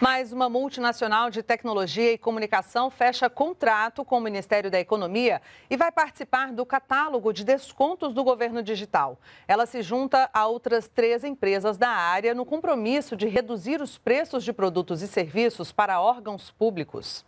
Mais uma multinacional de tecnologia e comunicação fecha contrato com o Ministério da Economia e vai participar do catálogo de descontos do governo digital. Ela se junta a outras três empresas da área no compromisso de reduzir os preços de produtos e serviços para órgãos públicos.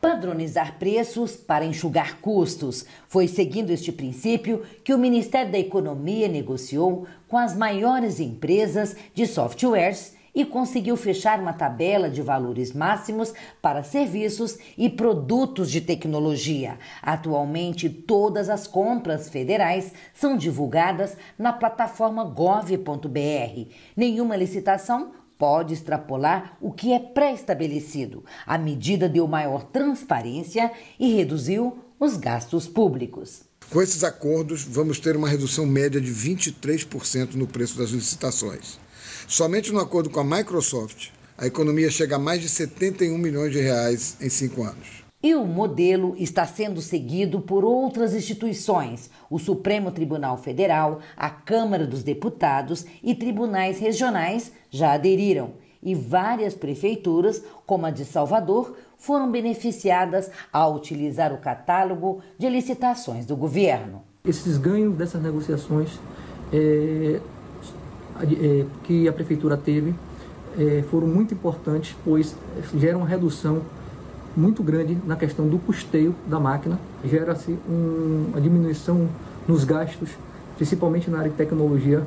Padronizar preços para enxugar custos. Foi seguindo este princípio que o Ministério da Economia negociou com as maiores empresas de softwares e conseguiu fechar uma tabela de valores máximos para serviços e produtos de tecnologia. Atualmente, todas as compras federais são divulgadas na plataforma gov.br. Nenhuma licitação pode extrapolar o que é pré-estabelecido. A medida deu maior transparência e reduziu os gastos públicos. Com esses acordos, vamos ter uma redução média de 23% no preço das licitações. Somente no acordo com a Microsoft, a economia chega a mais de 71 milhões de reais em cinco anos. E o modelo está sendo seguido por outras instituições, o Supremo Tribunal Federal, a Câmara dos Deputados e tribunais regionais já aderiram e várias prefeituras, como a de Salvador, foram beneficiadas ao utilizar o catálogo de licitações do governo. Esses ganhos dessas negociações é, é, que a prefeitura teve é, foram muito importantes, pois geram uma redução muito grande na questão do custeio da máquina, gera-se um, uma diminuição nos gastos, principalmente na área de tecnologia,